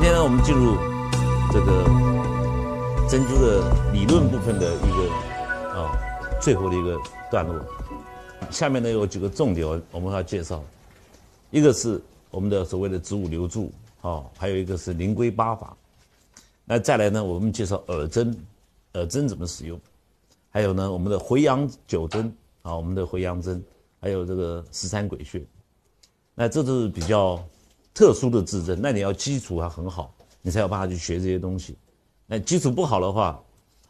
今天呢，我们进入这个珍珠的理论部分的一个啊最后的一个段落。下面呢有几个重点，我们要介绍，一个是我们的所谓的“植物留注啊，还有一个是“灵龟八法”。那再来呢，我们介绍耳针，耳针怎么使用？还有呢，我们的回阳九针啊，我们的回阳针，还有这个十三鬼穴。那这是比较。特殊的自证，那你要基础要很好，你才有办法去学这些东西。那基础不好的话，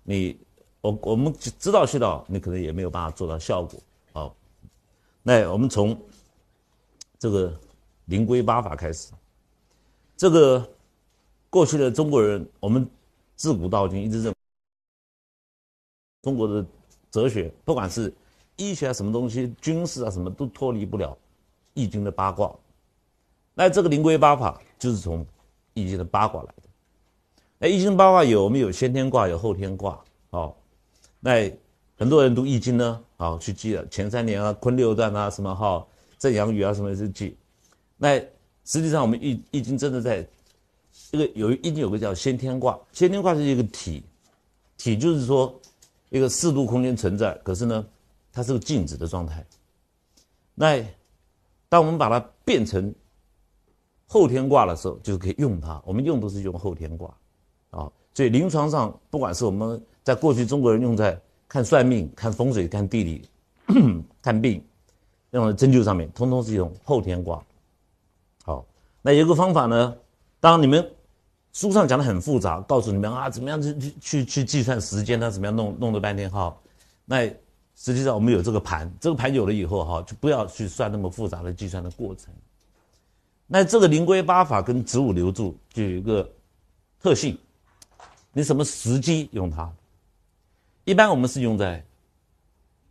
你我我们知道学到，你可能也没有办法做到效果。哦，那我们从这个《灵龟八法》开始。这个过去的中国人，我们自古到今一直认为，中国的哲学，不管是医学啊、什么东西、军事啊、什么都脱离不了易经的八卦。那这个《灵龟八法》就是从《易经》的八卦来的。那《易经》八卦有我们有先天卦，有后天卦。哦。那很多人读《易经》呢，哦，去记了前三年啊，坤六段啊，什么哈，正阳、雨啊，什么去记。那实际上我们《易易经》真的在，这个有《易经》有个叫先天卦，先天卦是一个体，体就是说一个四度空间存在，可是呢，它是个静止的状态。那当我们把它变成。后天卦的时候就可以用它，我们用都是用后天卦，啊，所以临床上不管是我们在过去中国人用在看算命、看风水、看地理、看病，用在针灸上面，通通是用后天卦。好，那有个方法呢，当你们书上讲的很复杂，告诉你们啊，怎么样去去去计算时间呢？怎么样弄弄了半天哈，那实际上我们有这个盘，这个盘有了以后哈，就不要去算那么复杂的计算的过程。那这个灵龟八法跟植物留注就有一个特性，你什么时机用它？一般我们是用在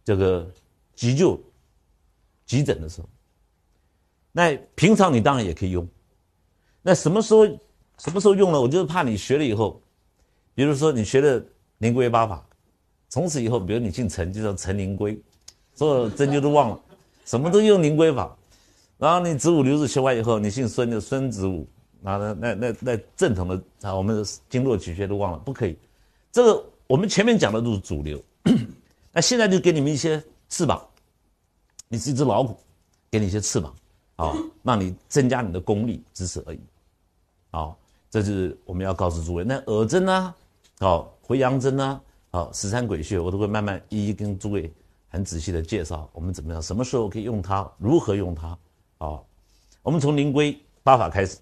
这个急救、急诊的时候。那平常你当然也可以用。那什么时候、什么时候用了？我就是怕你学了以后，比如说你学了灵龟八法，从此以后，比如你进城就叫成灵龟，所有针灸都忘了，什么都用灵龟法。然后你子午流注学完以后，你姓孙就孙子午，然后那那那那正统的啊，我们的经络取穴都忘了，不可以。这个我们前面讲的都是主流，那现在就给你们一些翅膀，你是一只老虎，给你一些翅膀，啊，让你增加你的功力，只此而已。啊，这就是我们要告诉诸位。那耳针啊，回阳针啊，好，十三鬼穴，我都会慢慢一一跟诸位很仔细的介绍，我们怎么样，什么时候可以用它，如何用它。啊，我们从《灵龟八法》开始。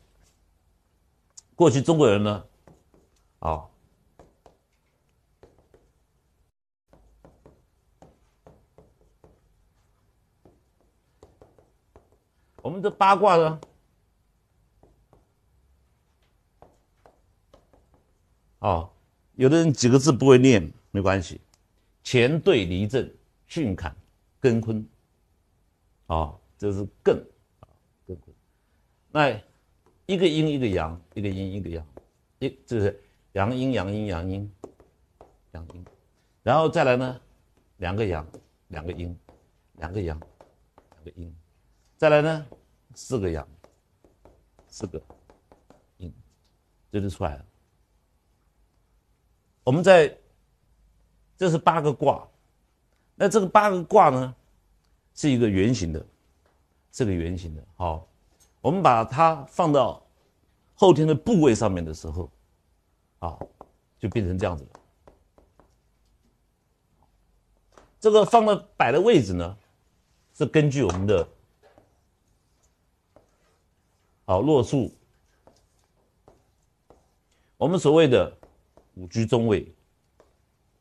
过去中国人呢，啊，我们的八卦呢，啊，有的人几个字不会念，没关系。乾兑离震巽坎艮坤，啊，这是艮。那一个阴一个阳，一个阴一个阳，一就是阳阴阳阴阳阴，阳阴，然后再来呢，两个阳，两个阴，两个阳，两个阴，再来呢，四个阳，四个阴，这就出来了。我们在这是八个卦，那这个八个卦呢，是一个圆形的，是个圆形的好。我们把它放到后天的部位上面的时候，啊，就变成这样子了。这个放的摆的位置呢，是根据我们的好落数。我们所谓的五居中位，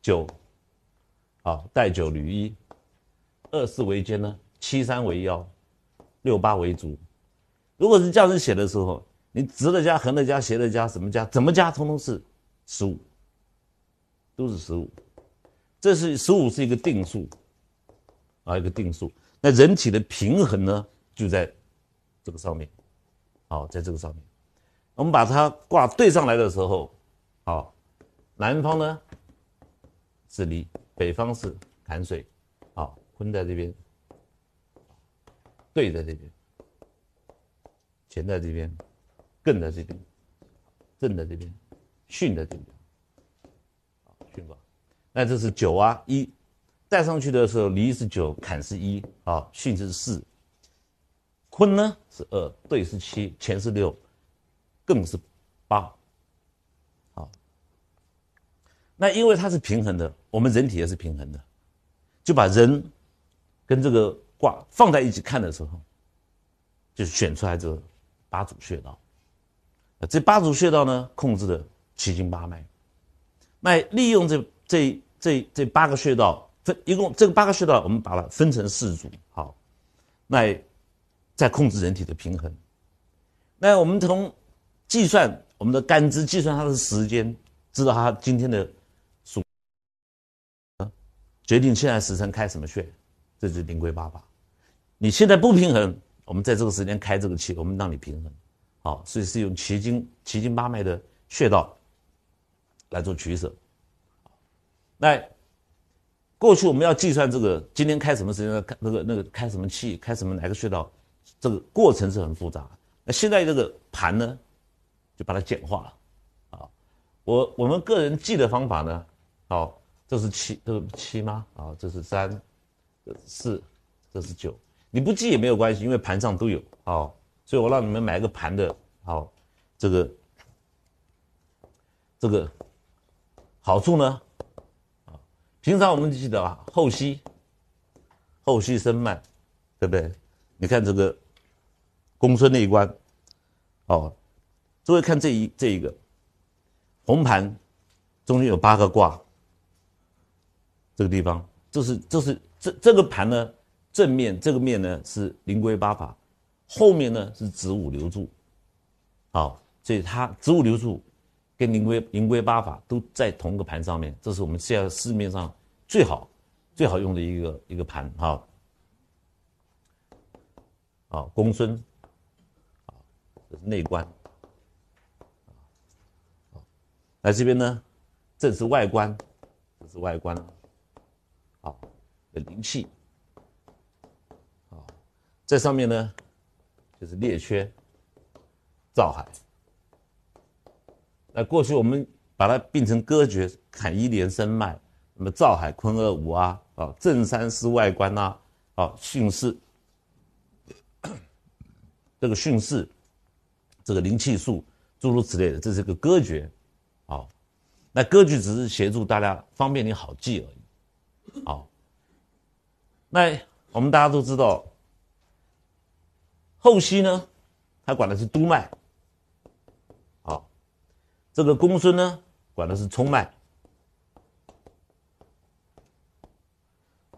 九，啊，带九履一，二四为肩呢，七三为腰，六八为足。如果是这样子写的时候，你直的加、横的加、斜的加，什么加？怎么加？通通是十五，都是十五。这是十五是一个定数啊，一个定数。那人体的平衡呢，就在这个上面，好，在这个上面。我们把它挂对上来的时候，好，南方呢是离，北方是坎水，好，坤在这边，兑在这边。乾在这边，艮在这边，震在这边，巽在这边，巽卦。那这是九啊一，带上去的时候，离是九，坎是一，啊，巽是四，坤呢是二，兑是七，乾是六，艮是八，好。那因为它是平衡的，我们人体也是平衡的，就把人跟这个卦放在一起看的时候，就选出来这个。八组穴道，这八组穴道呢，控制的七经八脉。那利用这这这这八个穴道分一共这个八个穴道，我们把它分成四组。好，那再控制人体的平衡。那我们从计算我们的干支，计算它的时间，知道它今天的数，决定现在时辰开什么穴，这是临归八法。你现在不平衡。我们在这个时间开这个气，我们让你平衡，好，所以是用奇经奇经八脉的穴道来做取舍。那过去我们要计算这个今天开什么时间，开那个那个开什么气，开什么哪个穴道，这个过程是很复杂。那现在这个盘呢，就把它简化了，啊，我我们个人记的方法呢，好，这是七，这是七吗？啊，这是三，四，这是九。你不记也没有关系，因为盘上都有，好，所以我让你们买个盘的，好，这个这个好处呢，啊，平常我们记得啊，后吸，后吸生脉，对不对？你看这个公孙那一关，哦，诸位看这一这一个红盘，中间有八个卦，这个地方，这是这是这这个盘呢。正面这个面呢是灵龟八法，后面呢是子午流注，好，所以它子午流注跟灵龟灵龟八法都在同一个盘上面，这是我们现在市面上最好最好用的一个一个盘哈，好公孙，啊，这是内观，好来这边呢，这是外观，这是外观，好的灵气。在上面呢，就是列缺、照海。那过去我们把它变成歌诀，坎一连生脉，什么照海、坤二五啊，啊正三师外观呐，啊训示，这个训示，这个灵气术，诸如此类的，这是个歌诀。啊，那歌诀只是协助大家方便你好记而已。啊，那我们大家都知道。后溪呢，他管的是督脉。好，这个公孙呢，管的是冲脉。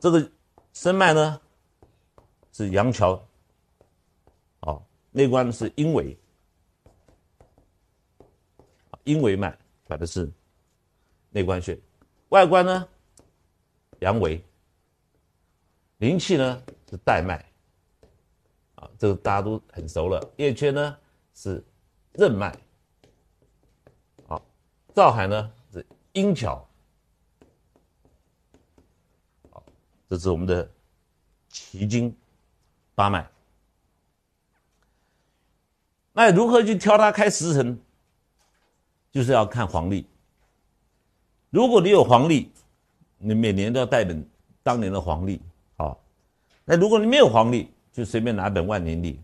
这个申脉呢，是阳桥。好，内关是阴维。阴维脉管的是内关穴，外关呢，阳维。灵气呢是带脉。这个大家都很熟了，叶圈呢是任脉，好，赵海呢是阴跷，好，这是我们的奇经八脉。那如何去挑它开时辰？就是要看黄历。如果你有黄历，你每年都要带本当年的黄历，啊。那如果你没有黄历，就随便拿本万年历，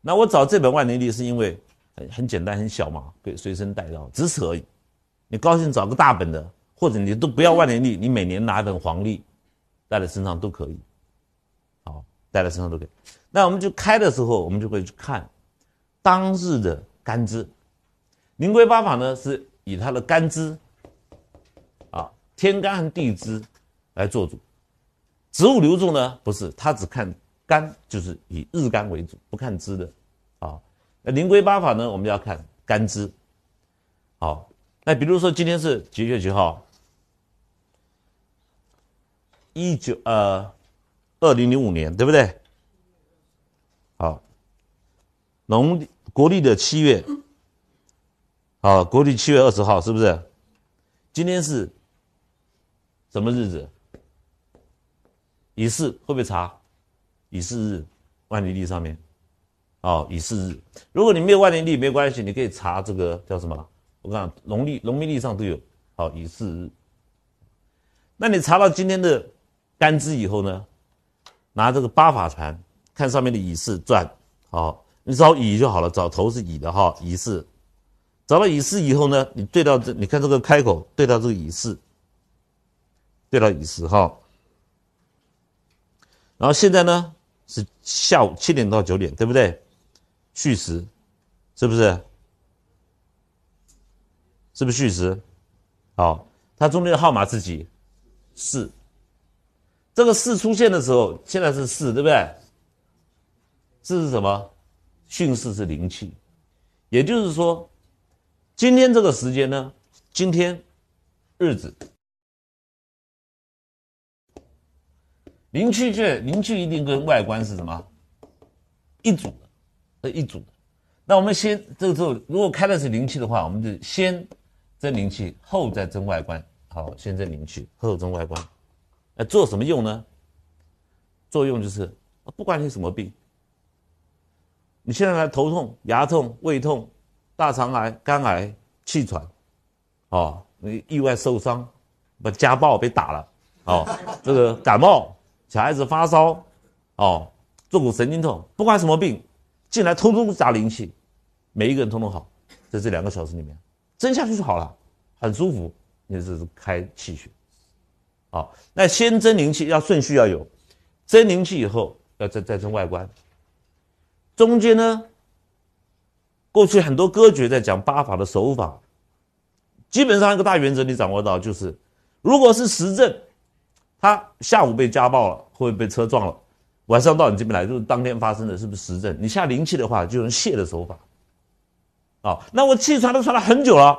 那我找这本万年历是因为很很简单很小嘛，可以随身带到，只此而已。你高兴找个大本的，或者你都不要万年历，你每年拿本黄历带在身上都可以，好，带在身上都可以。那我们就开的时候，我们就会去看当日的干支。灵龟八法呢，是以它的干支啊，天干和地支来做主。植物流注呢，不是，它只看。干就是以日干为主，不看支的，啊，那临归八法呢？我们要看干支，好，那比如说今天是几月几号？一九呃，二零零五年对不对？好，农国历的七月，啊，国历七月二十号是不是？今天是什么日子？乙巳会不会查？乙巳日，万年历上面，哦，乙巳日。如果你没有万年历，没关系，你可以查这个叫什么？我讲农历、农历历上都有。好，乙巳日。那你查到今天的干支以后呢，拿这个八法盘看上面的乙巳转，好，你找乙就好了，找头是乙的哈，乙巳。找到乙巳以后呢，你对到这，你看这个开口对到这个乙巳，对到乙巳哈。然后现在呢？是下午七点到九点，对不对？虚时，是不是？是不是虚时？好，它中间的号码是几？四。这个四出现的时候，现在是四，对不对？四是什么？训四是灵气，也就是说，今天这个时间呢，今天日子。灵气卷，灵气一定跟外观是什么一组的，呃一组的。那我们先这个时候，如果开的是灵气的话，我们就先增灵气，后再增外观。好，先增灵气，后增外观。那做什么用呢？作用就是，不管你什么病，你现在来头痛、牙痛、胃痛、大肠癌、肝癌、气喘，哦，你意外受伤，不家暴被打了，哦，这个感冒。小孩子发烧，哦，坐骨神经痛，不管什么病，进来通通扎灵气，每一个人通通好，在这两个小时里面，针下去就好了，很舒服，也是开气血，好，那先针灵气要顺序要有，针灵气以后要再再针外观，中间呢，过去很多歌诀在讲八法的手法，基本上一个大原则你掌握到就是，如果是实证，他下午被家暴了。会被车撞了。晚上到你这边来，就是当天发生的，是不是实证？你下灵气的话，就用泄的手法。啊，那我气喘都喘了很久了。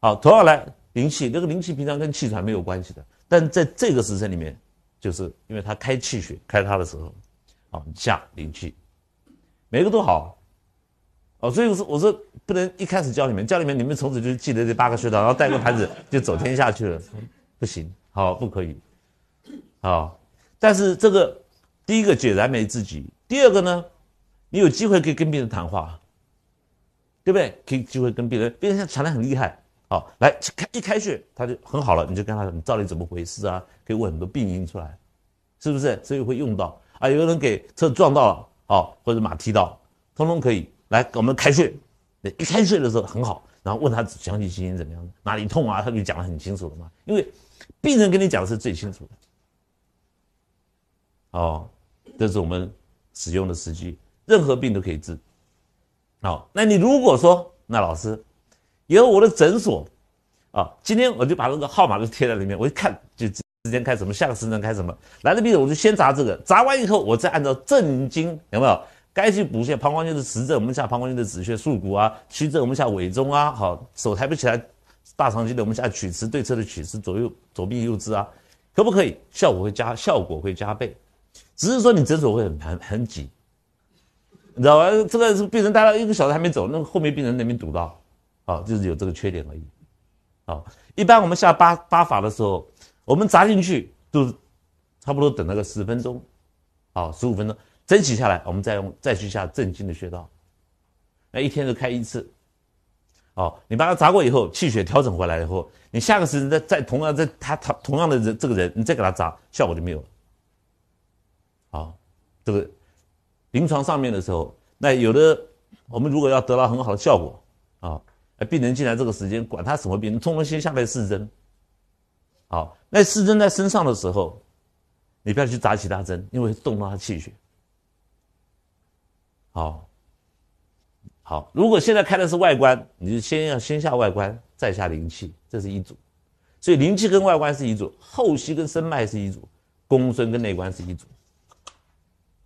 好，同样来灵气，那个灵气平常跟气喘没有关系的，但在这个时辰里面，就是因为它开气血，开它的时候，啊，下灵气，每个都好。哦，所以我说，我说不能一开始教你们，教你们你们从此就记得这八个穴道，然后带个盘子就走天下去了，不行，好不可以，好。但是这个第一个解燃眉之急，第二个呢，你有机会可以跟病人谈话，对不对？可以机会跟病人，病人现在喘得很厉害，好，来开一开穴，他就很好了。你就跟他你到底怎么回事啊？可以问很多病因出来，是不是？所以会用到啊，有个人给车撞到了，好，或者马踢到，通通可以来我们开穴。一开穴的时候很好，然后问他详细情形怎么样，哪里痛啊？他就讲得很清楚了嘛。因为病人跟你讲的是最清楚的。哦，这是我们使用的时机，任何病都可以治。好，那你如果说，那老师，以后我的诊所，啊，今天我就把那个号码都贴在里面，我一看就今天开什么，下个时辰开什么，来了病人我就先扎这个，扎完以后我再按照正经，有没有？该去补血，膀胱经的实症我们下膀胱经的止血、束骨啊；虚症我们下委中啊。好，手抬不起来，大肠经的我们下曲池对侧的曲池，左右左臂右肢啊，可不可以？效果会加，效果会加倍。只是说你诊所会很很很挤，你知道吧？这个是病人待了一个小时还没走，那后面病人那边堵到，啊，就是有这个缺点而已。啊，一般我们下八八法的时候，我们砸进去都差不多等那个十分钟，啊，十五分钟，争起下来，我们再用再去下正经的穴道。那一天就开一次，哦，你把它砸过以后，气血调整回来以后，你下个时辰再再同样在他他同样的人这个人，你再给他砸，效果就没有了。啊，这个临床上面的时候，那有的我们如果要得到很好的效果啊，病人进来这个时间，管他什么病，通通先下来四针。好，那四针在身上的时候，你不要去扎其他针，因为动到他气血。好，好，如果现在开的是外观，你就先要先下外观，再下灵气，这是一组。所以灵气跟外观是一组，后溪跟身脉是一组，公孙跟内关是一组。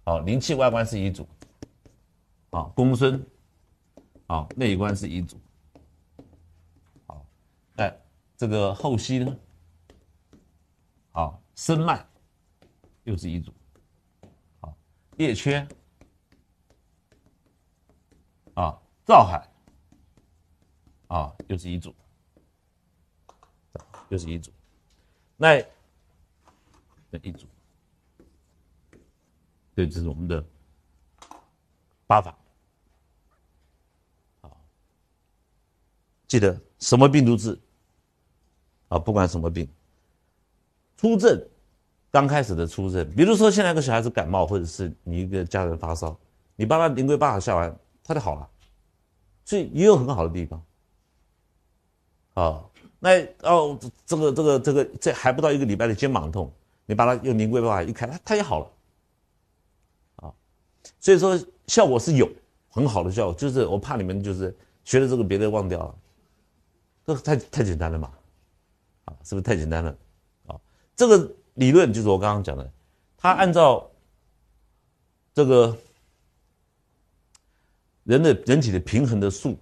好，灵气外观是一组，啊，公孙，啊，内观是一组，好，哎，这个后溪呢，啊，身脉又是一组，啊，叶缺，啊，照海，啊，又是一组，又是一组，那，那一组。对，这是我们的八法，记得什么病毒治？啊，不管什么病，初症，刚开始的初症，比如说现在一个小孩子感冒，或者是你一个家人发烧，你把他灵龟八法下完，他就好了，所以也有很好的地方，啊，那哦，这个这个这个这还不到一个礼拜的肩膀痛，你把它用灵龟八法一开，他也好了。所以说效果是有很好的效果，就是我怕你们就是学了这个别的忘掉了，这太太简单了嘛，啊，是不是太简单了？啊，这个理论就是我刚刚讲的，它按照这个人的人体的平衡的数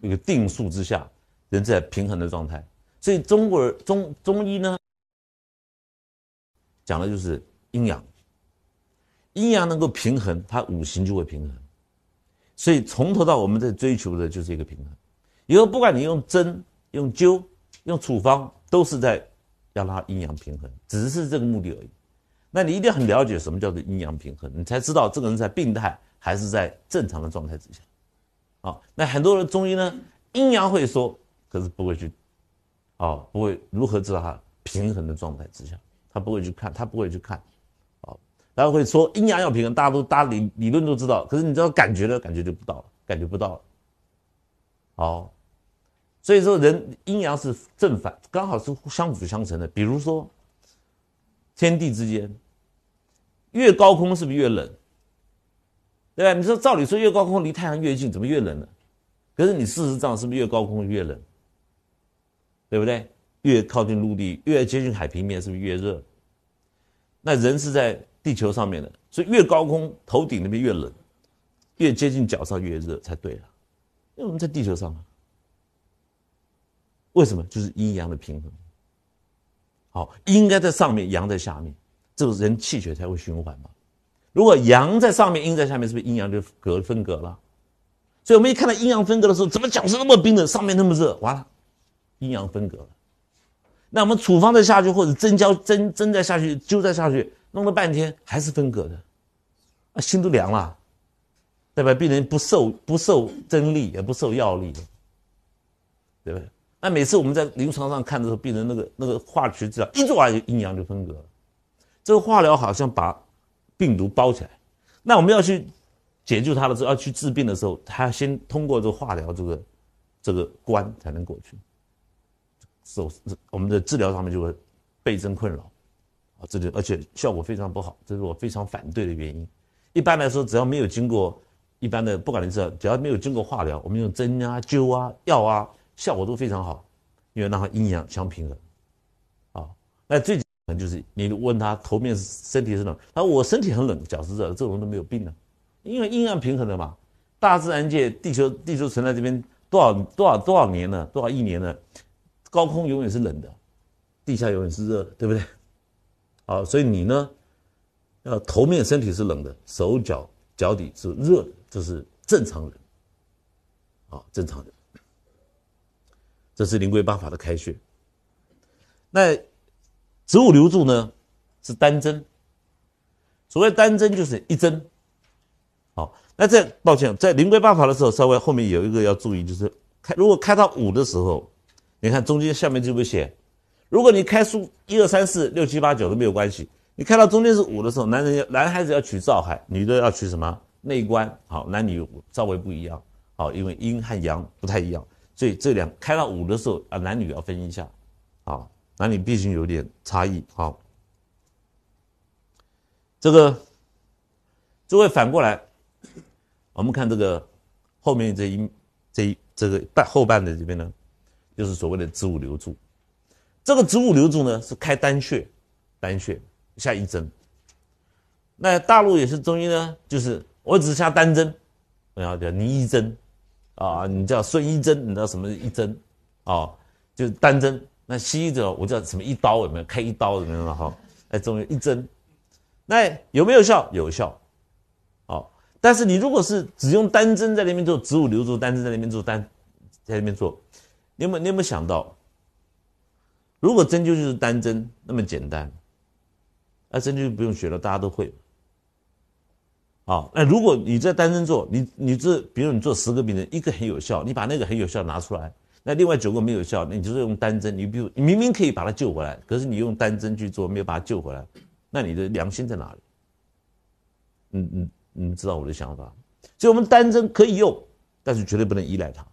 一个定数之下人在平衡的状态，所以中国人中中医呢讲的就是阴阳。阴阳能够平衡，它五行就会平衡，所以从头到我们在追求的就是一个平衡。以后不管你用针、用灸、用处方，都是在要让它阴阳平衡，只是这个目的而已。那你一定很了解什么叫做阴阳平衡，你才知道这个人在病态还是在正常的状态之下。啊，那很多人中医呢，阴阳会说，可是不会去，啊，不会如何知道它平衡的状态之下，他不会去看，他不会去看。然后会说阴阳要平衡，大家都大家理理论都知道。可是你知道感觉的感觉就不到了，感觉不到了。好，所以说人阴阳是正反，刚好是相辅相成的。比如说，天地之间，越高空是不是越冷？对吧？你说照理说越高空离太阳越近，怎么越冷呢？可是你事实上是不是越高空越冷？对不对？越靠近陆地，越接近海平面，是不是越热？那人是在。地球上面的，所以越高空，头顶那边越冷，越接近脚上越热才对了。因为我们在地球上啊，为什么就是阴阳的平衡？好，应该在上面阳在下面，这个人气血才会循环嘛。如果阳在上面，阴在下面，是不是阴阳就隔分隔了？所以我们一看到阴阳分隔的时候，怎么脚是那么冰冷，上面那么热？完了，阴阳分隔了。那我们处方再下去，或者针灸针针再下去，灸再下去。弄了半天还是分隔的，啊，心都凉了，对吧？病人不受不受针力，也不受药力，对不对？那每次我们在临床上看的时候，病人那个那个化学治疗一做完，阴阳就分隔。这个化疗好像把病毒包起来，那我们要去解救他的时候，要去治病的时候，他先通过这个化疗这个这个关才能过去，手我们的治疗上面就会倍增困扰。这就而且效果非常不好，这是我非常反对的原因。一般来说，只要没有经过一般的，不管你是只要没有经过化疗，我们用针啊、灸啊、药啊，效果都非常好，因为让它阴阳相平衡。啊，那最简单就是你问他头面是身体是冷，他说我身体很冷，脚是热，这种都没有病呢，因为阴阳平衡的嘛。大自然界，地球地球存在这边多少多少多少年了，多少亿年了，高空永远是冷的，地下永远是热，的，对不对？啊，所以你呢，呃，头面身体是冷的，手脚脚底是热的，这是正常人。啊，正常人，这是灵龟八法的开穴。那植物留住呢，是单针。所谓单针就是一针。好，那在抱歉，在灵龟八法的时候，稍微后面有一个要注意，就是开如果开到五的时候，你看中间下面就会写。如果你开书一二三四六七八九都没有关系，你看到中间是五的时候，男人要男孩子要取照海，女的要取什么内关？好，男女稍微不一样，好，因为阴和阳不太一样，所以这两开到五的时候啊，男女要分一下，啊，男女毕竟有点差异。好，这个，诸位反过来，我们看这个后面这一这一这个半后半的这边呢，就是所谓的子午流注。这个植物瘤柱呢，是开单穴，单穴下一针。那大陆也是中医呢，就是我只下单针，然后叫泥一针，啊，你叫顺一针，你叫什么一针，啊，就是单针。那西医的我叫什么一刀有没有？开一刀怎么样了哈？在中医一针，那有没有效？有效。哦。但是你如果是只用单针在那边做植物瘤柱，单针在那边做单，在那边做，你有没你有没有想到？如果针灸就是单针那么简单，那针灸就不用学了，大家都会。好，那如果你在单针做，你你这比如你做十个病人，一个很有效，你把那个很有效拿出来，那另外九个没有效，那你就是用单针。你比如你明明可以把他救回来，可是你用单针去做，没有把他救回来，那你的良心在哪里？嗯嗯，你知道我的想法。所以，我们单针可以用，但是绝对不能依赖它。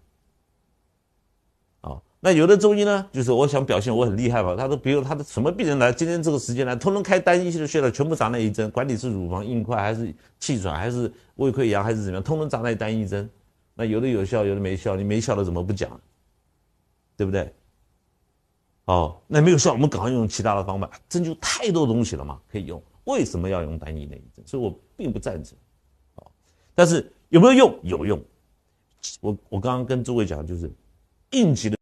那有的中医呢，就是我想表现我很厉害吧？他说，比如他的什么病人来，今天这个时间来，通通开单一性的穴了，全部扎那一针，管你是乳房硬块还是气喘，还是胃溃疡还是怎么样，通通扎那一单一针，那有的有效，有的没效，你没效的怎么不讲？对不对？哦，那没有效，我们赶快用其他的方法，针灸太多东西了嘛，可以用，为什么要用单一那一针？所以我并不赞成，哦，但是有没有用？有用，我我刚刚跟诸位讲就是，应急的。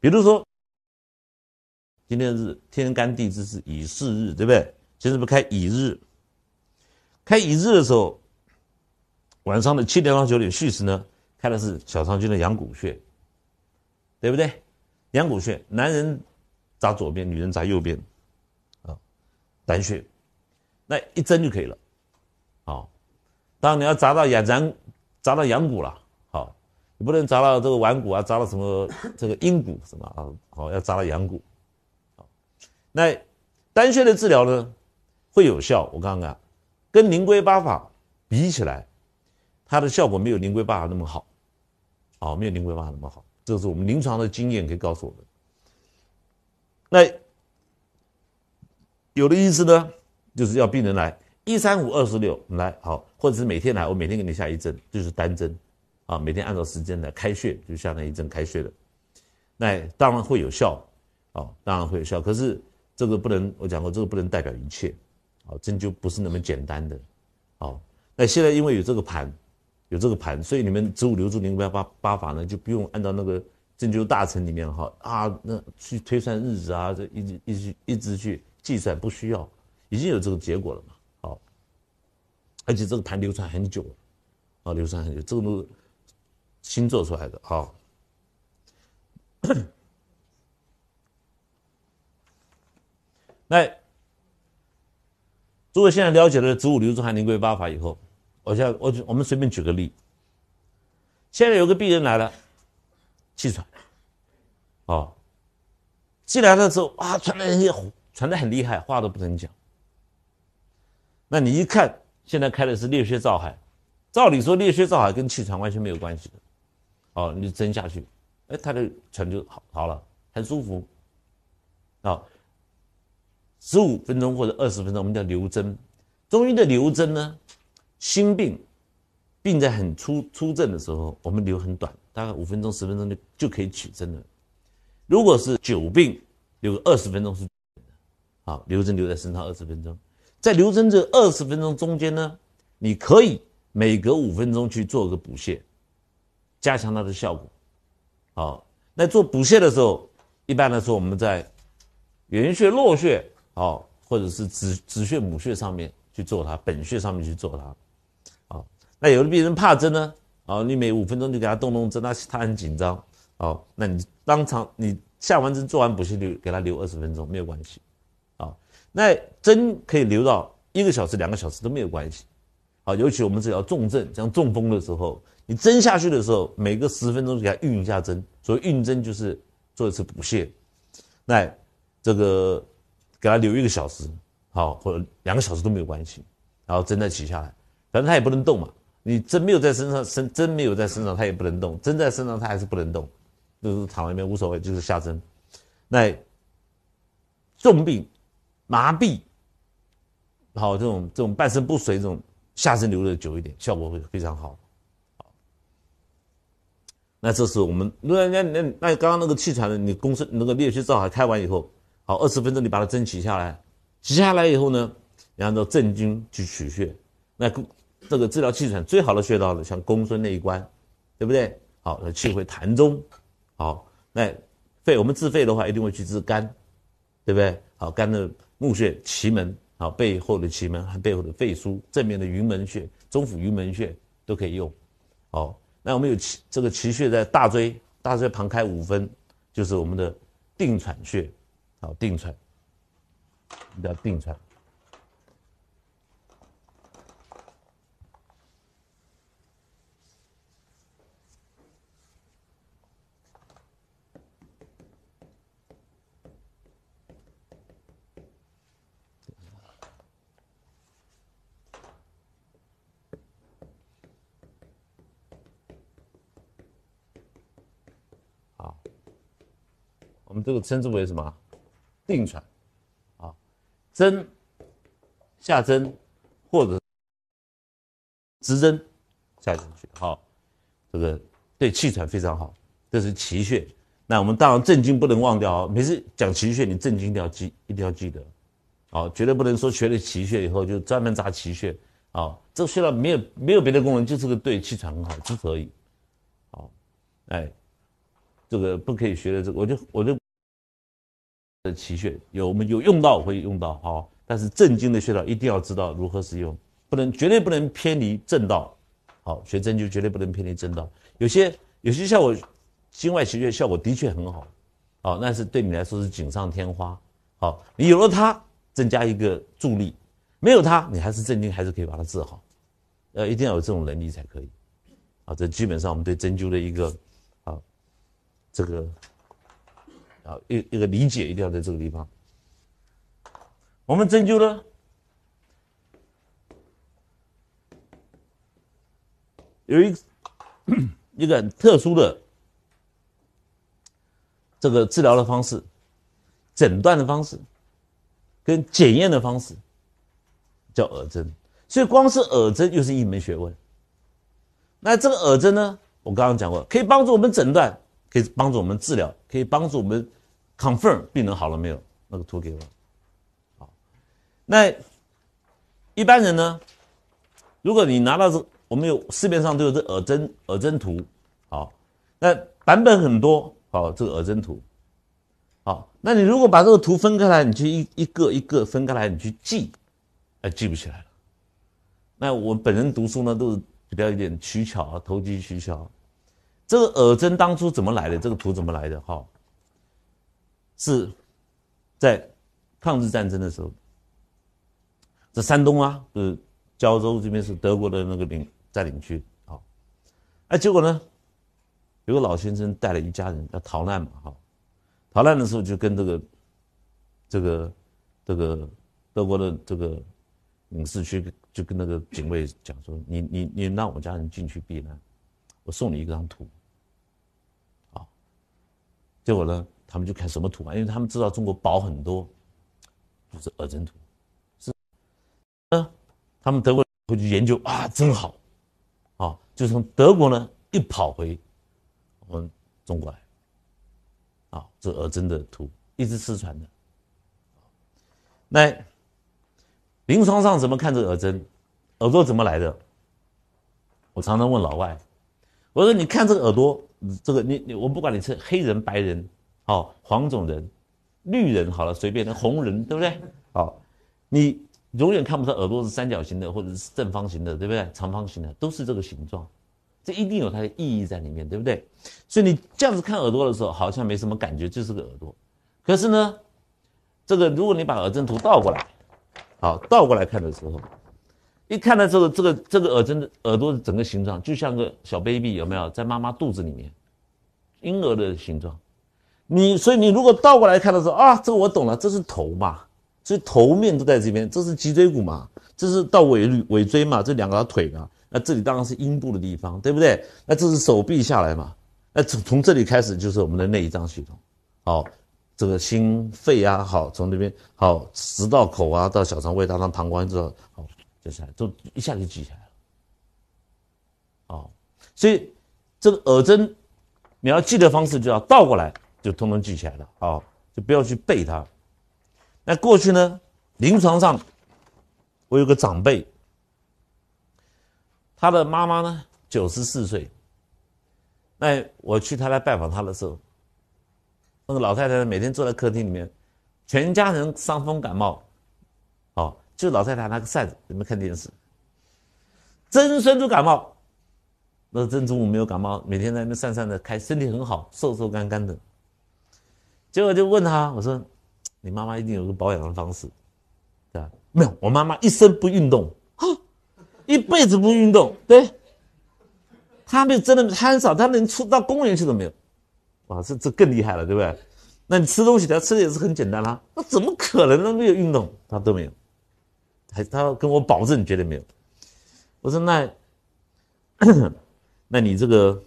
比如说，今天是天干地支是乙巳日，对不对？其实不开乙日，开乙日的时候，晚上的七点到九点戌时呢，开的是小肠经的阳谷穴，对不对？阳谷穴，男人扎左边，女人扎右边，啊，胆穴，那一针就可以了，啊，当然你要扎到阳阳，扎到阳谷了。你不能砸了这个顽骨啊，砸了什么 这个阴骨什么啊？好，要砸了阳骨。那单穴的治疗呢，会有效。我刚刚跟灵龟八法比起来，它的效果没有灵龟八法那么好，哦，没有灵龟八法那么好，这是我们临床的经验可以告诉我们那有的意思呢，就是要病人来一三五二十六来好，或者是每天来，我每天给你下一针，就是单针。啊，每天按照时间来开穴，就相当于针开穴的，那当然会有效，哦，当然会有效。可是这个不能，我讲过，这个不能代表一切，哦，针灸不是那么简单的，哦。那现在因为有这个盘，有这个盘，所以你们《植物留住零八八八法》呢，就不用按照那个针灸大臣里面哈啊那去推算日子啊，这一直一直一直去计算，不需要，已经有这个结果了嘛，好，而且这个盘流传很久了，啊，流传很久，这个都新做出来的，好。那如果现在了解了子午流注、汗》、《凝归八法以后，我想我我们随便举个例。现在有个病人来了，气喘，哦，进来的时候啊，喘的很，喘的很厉害，话都不能讲。那你一看，现在开的是列穴照海，照理说列穴照海跟气喘完全没有关系的。哦，你就针下去，哎，他的疼就好好了，很舒服。哦，十五分钟或者二十分钟，我们叫留针。中医的留针呢，心病病在很初初症的时候，我们留很短，大概五分钟十分钟就就可以取针了。如果是久病，留二十分钟是好，留针留在身上二十分钟。在留针这二十分钟中间呢，你可以每隔五分钟去做个补泻。加强它的效果，好。那做补泻的时候，一般来说我们在原穴、络穴，哦，或者是子子穴、母穴上面去做它，本穴上面去做它，好。那有的病人怕针呢，哦，你每五分钟就给他动动针，他他很紧张，哦，那你当场你下完针做完补泻留给他留二十分钟没有关系，哦，那针可以留到一个小时、两个小时都没有关系，哦，尤其我们只要重症，像中风的时候。你针下去的时候，每个十分钟就给他运一下针，所以运针就是做一次补泻。那这个给他留一个小时，好，或者两个小时都没有关系。然后针再取下来，反正他也不能动嘛。你针没有在身上，针针没有在身上，他也不能动；针在身上，他还是不能动，就是躺在那边无所谓，就是下针。那重病、麻痹，好，这种这种半身不遂，这种下身留的久一点，效果会非常好。那这是我们那那那那刚刚那个气喘的，你公孙那个列缺正好开完以后，好，二十分钟你把它蒸取下来，取下来以后呢，你按照正经去取穴。那公这个治疗气喘最好的穴道呢，像公孙那一关，对不对？好，那气回痰中，好，那肺我们治肺的话一定会去治肝，对不对？好，肝的募穴奇门，好背后的奇门，和背后的肺俞，正面的云门穴、中府云门穴都可以用，好。那我们有奇这个奇穴在大椎，大椎旁开五分，就是我们的定喘穴，好定喘，叫定喘。我们这个称之为什么定喘啊？针下针或者直针下进去，好，这个对气喘非常好，这是奇穴。那我们当然正经不能忘掉啊，每次讲奇穴，你正经要记，一定要记得，啊，绝对不能说学了奇穴以后就专门扎奇穴啊。这个穴道没有没有别的功能，就是个对气喘很好之所以，好，哎，这个不可以学的这个，我就我就。的奇穴有我们有用到会用到哦，但是正经的穴道一定要知道如何使用，不能绝对不能偏离正道。好，学针灸绝对不能偏离正道。有些有些效果，经外奇穴效果的确很好，哦，那是对你来说是锦上添花。好，你有了它，增加一个助力；没有它，你还是正经还是可以把它治好。呃，一定要有这种能力才可以。好，这基本上我们对针灸的一个啊这个。好一一个理解一定要在这个地方。我们针灸呢，有一个一个很特殊的这个治疗的方式、诊断的方式跟检验的方式，叫耳针。所以光是耳针又是一门学问。那这个耳针呢，我刚刚讲过，可以帮助我们诊断，可以帮助我们治疗，可以帮助我们。Confirm 病人好了没有？那个图给我。好，那一般人呢？如果你拿到这，我们有市面上都有这耳针耳针图。好，那版本很多。好，这个耳针图。好，那你如果把这个图分开来，你去一一个一个分开来，你去记，哎，记不起来了。那我本人读书呢，都是比较有点取巧啊，投机取巧。这个耳针当初怎么来的？这个图怎么来的？好。是在抗日战争的时候，在山东啊，是胶州这边是德国的那个领占领区啊。哎，结果呢，有个老先生带了一家人要逃难嘛，哈，逃难的时候就跟这个、这个、这个德国的这个领事区就跟那个警卫讲说：“你、你、你让我家人进去避难，我送你一张图。”结果呢？他们就看什么图嘛，因为他们知道中国宝很多，就是耳针图，是，嗯，他们德国会去研究啊，真好，啊，就从德国呢一跑回我们中国来，啊，这耳针的图一直失传的。那临床上怎么看这耳针？耳朵怎么来的？我常常问老外，我说你看这个耳朵，这个你你我不管你是黑人白人。哦，黄种人、绿人好了，随便的红人，对不对？好，你永远看不到耳朵是三角形的，或者是正方形的，对不对？长方形的都是这个形状，这一定有它的意义在里面，对不对？所以你这样子看耳朵的时候，好像没什么感觉，就是个耳朵。可是呢，这个如果你把耳针图倒过来，好，倒过来看的时候，一看到这个这个这个耳针的耳朵的整个形状，就像个小 baby 有没有，在妈妈肚子里面婴儿的形状。你所以你如果倒过来看的时候啊，这个我懂了，这是头嘛，所以头面都在这边，这是脊椎骨嘛，这是到尾尾椎嘛，这两条腿嘛，那这里当然是阴部的地方，对不对？那这是手臂下来嘛，那从从这里开始就是我们的内脏系统，好，这个心肺啊，好，从那边好食道口啊，到小肠、胃、大肠、膀胱之后，好，接下来都一下就记起来了，好，所以这个耳针你要记的方式就要倒过来。就通通记起来了，啊，就不要去背它。那过去呢，临床上，我有个长辈，他的妈妈呢九十四岁。那我去他来拜访他的时候，那个老太太每天坐在客厅里面，全家人伤风感冒，哦，就老太太拿个扇子，你们看电视？真孙子感冒，那真祖母没有感冒，每天在那扇扇的，开身体很好，瘦瘦干干的。结果就问他，我说：“ 你妈妈一定有个保养的方式，对吧？没有，我妈妈一生不运动，一辈子不运动。对，她们真的，她很少，她连出到公园去都没有。哇，这这更厉害了，对不对？那你吃东西，她吃的也是很简单啦。那怎么可能呢？没有运动？她都没有，还她要跟我保证绝对没有。我说那，那你这个，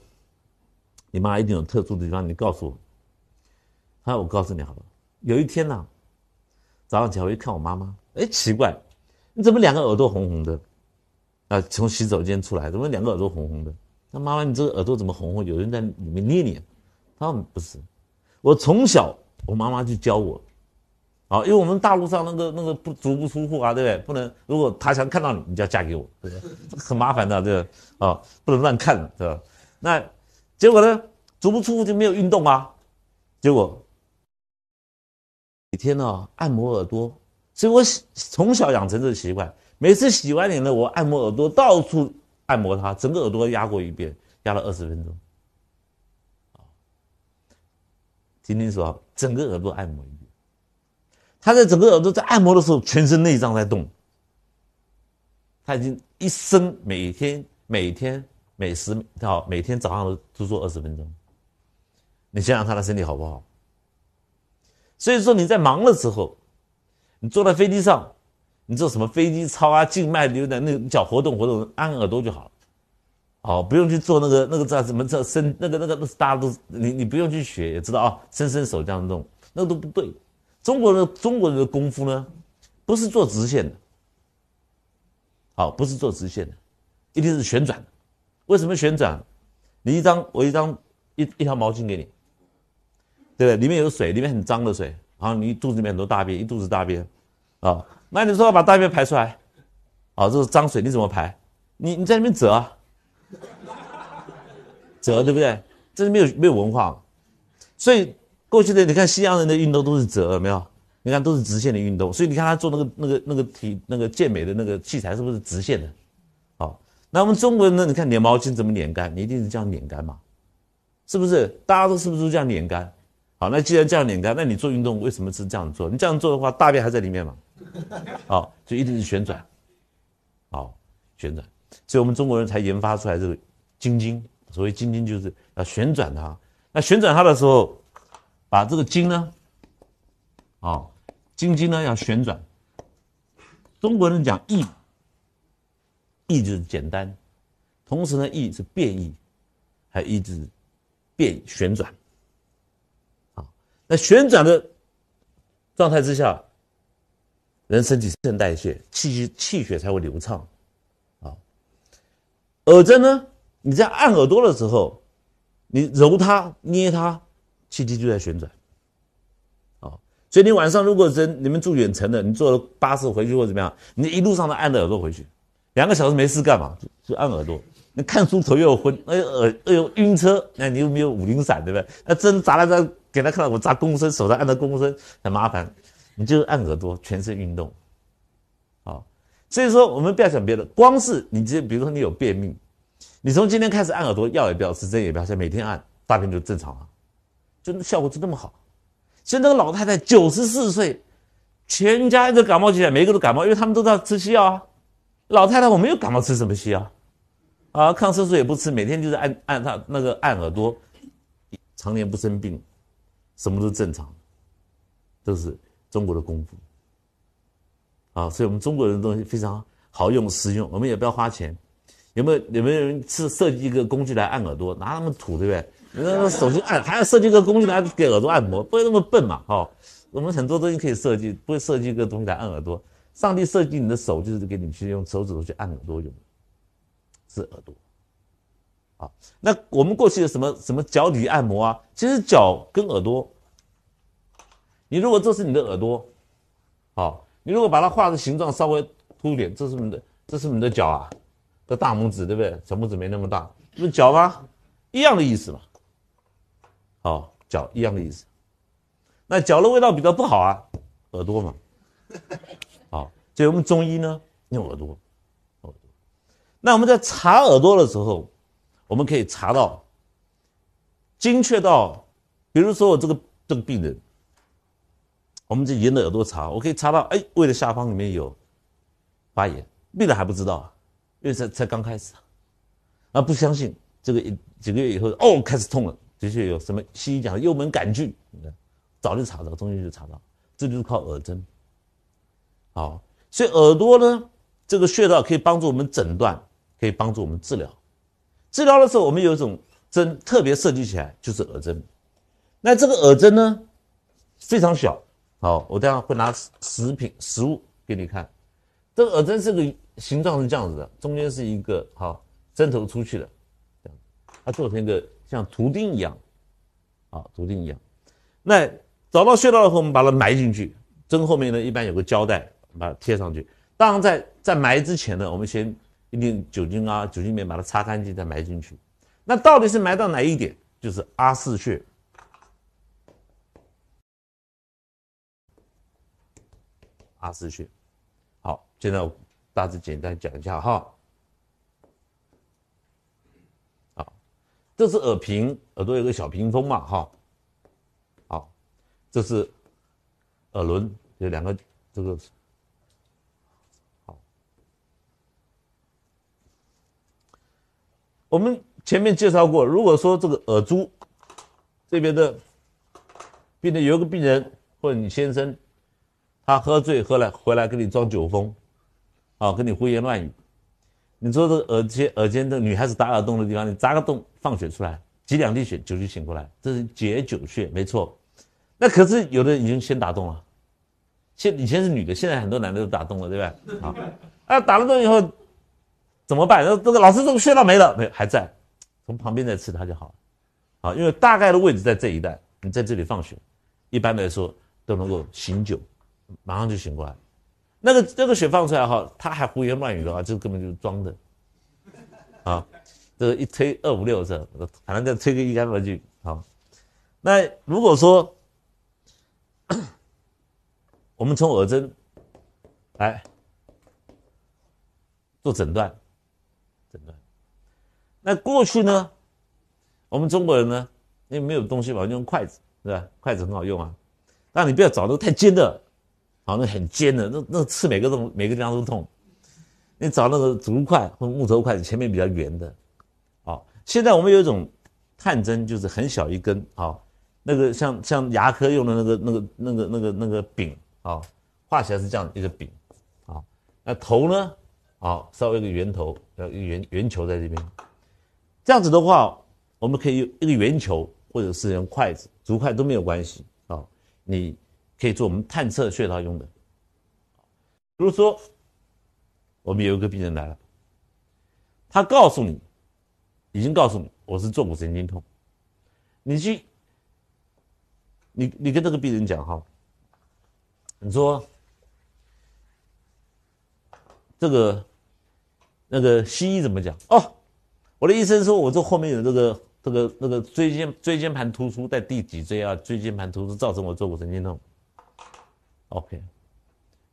你妈妈一定有特殊的地方，你告诉我。”好，我告诉你，好不好？有一天呢，早上起来我一看我妈妈，哎，奇怪，你怎么两个耳朵红红的？啊，从洗手间出来，怎么两个耳朵红红的？那妈妈，你这个耳朵怎么红红？有人在里面捏你？他说不是，我从小我妈妈就教我，啊，因为我们大陆上那个那个不足不出户啊，对不对？不能，如果他想看到你，你就要嫁给我，对不对？很麻烦的，对吧？啊，不能乱看，对吧？那结果呢？足不出户就没有运动啊，结果。每天呢，按摩耳朵，所以我从小养成这个习惯。每次洗完脸呢，我按摩耳朵，到处按摩它，整个耳朵压过一遍，压了二十分钟。听楚说，整个耳朵按摩一遍，他在整个耳朵在按摩的时候，全身内脏在动。他已经一生每天每天每时到每天早上都做二十分钟。你想想他的身体好不好？所以说你在忙的时候，你坐在飞机上，你做什么飞机操啊、静脉流的那个脚活动活动、按耳朵就好了，哦，不用去做那个那个叫什么叫伸那个那个那是大家都你你不用去学也知道啊，伸伸手这样弄，那都不对。中国人中国人的功夫呢，不是做直线的，好，不是做直线的，一定是旋转的。为什么旋转？你一张我一张一一条毛巾给你。对，里面有水，里面很脏的水。然后你肚子里面很多大便，一肚子大便，啊，那你说要把大便排出来，啊，这是脏水，你怎么排？你你在里面折，折对不对？这是没有没有文化。所以过去的你看西洋人的运动都是折，没有？你看都是直线的运动。所以你看他做那个那个那个体那个健美的那个器材是不是直线的？好，那我们中国人呢？你看拧毛巾怎么拧干？你一定是这样拧干嘛？是不是？大家都是不是都这样拧干？好，那既然这样拧开，那你做运动为什么是这样做？你这样做的话，大便还在里面嘛？好，就一定是旋转，好，旋转。所以我们中国人才研发出来这个筋筋，所谓筋筋就是要旋转它。那旋转它的时候，把这个筋呢，啊，筋筋呢要旋转。中国人讲易，易就是简单，同时呢易是变异，还易是变旋转。在旋转的状态之下，人身体新陈代谢，气机气血才会流畅，啊。耳针呢，你在按耳朵的时候，你揉它捏它，气机就在旋转，啊。所以你晚上如果人你们住远程的，你坐巴士回去或怎么样，你一路上都按着耳朵回去，两个小时没事干嘛，就就按耳朵。那看书头又昏，哎呦耳，哎呦晕车，那你又没有五苓散对不对？那针扎了他，给他看到我扎公孙，手上按的公孙很麻烦，你就是按耳朵，全身运动，哦，所以说我们不要想别的，光是你这，比如说你有便秘，你从今天开始按耳朵，药也不要吃，针也不要，吃，每天按，大便就正常了，就效果就那么好。像那个老太太九十四岁，全家都感冒起来，每一个都感冒，因为他们都在吃西药啊。老太太我没有感冒，吃什么西药？啊，抗生素也不吃，每天就是按按他那个按耳朵，常年不生病，什么都正常，这是中国的功夫。啊，所以我们中国人的东西非常好用、实用，我们也不要花钱。有没有有没有人设计一个工具来按耳朵？哪那么土对不对？用手机按，还要设计个工具来给耳朵按摩，不会那么笨嘛？哦，我们很多东西可以设计，不会设计一个东西来按耳朵。上帝设计你的手就是给你去用手指头去按耳朵用。是耳朵，啊，那我们过去的什么什么脚底按摩啊？其实脚跟耳朵，你如果这是你的耳朵，好，你如果把它画的形状稍微凸点，这是你的这是你的脚啊，的大拇指对不对？小拇指没那么大，是脚吗？一样的意思嘛，好，脚一样的意思。那脚的味道比较不好啊，耳朵嘛，好，所以我们中医呢用耳朵。那我们在查耳朵的时候，我们可以查到，精确到，比如说我这个这个病人，我们就沿着耳朵查，我可以查到，哎，胃的下方里面有发炎，病人还不知道啊，因为才才刚开始，啊不相信，这个一几个月以后，哦，开始痛了，的确有什么西医讲幽门杆菌，早就查到，中医就查到，这就是靠耳针，好，所以耳朵呢，这个穴道可以帮助我们诊断。可以帮助我们治疗。治疗的时候，我们有一种针，特别设计起来就是耳针。那这个耳针呢，非常小。好，我等下会拿食品食物给你看。这个耳针是个形状是这样子的，中间是一个好针头出去的，这样。它做成一个像图钉一样，啊，图钉一样。那找到穴道以后，我们把它埋进去。针后面呢，一般有个胶带，把它贴上去。当然，在在埋之前呢，我们先。一定酒精啊，酒精棉把它擦干净再埋进去。那到底是埋到哪一点？就是阿四穴，阿四穴。好，现在大致简单讲一下哈。好，这是耳屏，耳朵有个小屏风嘛哈。好，这是耳轮，有两个这个。我们前面介绍过，如果说这个耳珠这边的病人有一个病人或者你先生，他喝醉喝了回来给你装酒疯，啊，跟你胡言乱语，你说这个耳尖耳尖，的女孩子打耳洞的地方，你扎个洞放血出来，挤两滴血酒就醒过来，这是解酒穴，没错。那可是有的已经先打洞了，现以前是女的，现在很多男的都打洞了，对吧？好，啊打了洞以后。怎么办？那这个老师这个血道没了没？还在，从旁边再吃他就好了。啊，因为大概的位置在这一带，你在这里放血，一般来说都能够醒酒，马上就醒过来。那个这个血放出来哈，他还胡言乱语的话，这根本就是装的。啊，这个一推二五六是，反正再推个一干二净。好，那如果说我们从耳针来做诊断。那过去呢，我们中国人呢，因为没有东西嘛，用筷子，是吧？筷子很好用啊，但你不要找那个太尖的，好，那很尖的，那那刺每个都每个地方都痛。你找那个竹筷或木头筷子，前面比较圆的，好。现在我们有一种探针，就是很小一根，好，那个像像牙科用的那个那个那个那个那个柄，好，画起来是这样一个柄，好，那头呢，好，稍微一个圆头，要一个圆圆球在这边。这样子的话，我们可以用一个圆球，或者是用筷子、竹筷都没有关系啊。你可以做我们探测穴道用的。比如说，我们有一个病人来了，他告诉你，已经告诉你，我是坐骨神经痛。你去，你你跟这个病人讲哈，你说这个那个西医怎么讲？哦。我的医生说，我这后面有这个、这个、那个椎间椎间盘突出，在第几椎啊？椎间盘突出造成我坐骨神经痛。OK，